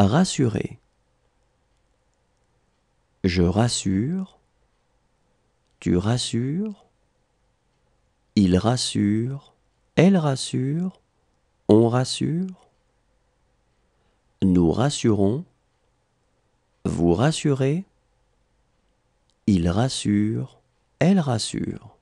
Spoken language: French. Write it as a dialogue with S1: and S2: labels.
S1: Rassurer. Je rassure. Tu rassures. Il rassure. Elle rassure. On rassure. Nous rassurons. Vous rassurez. Il rassure. Elle rassure.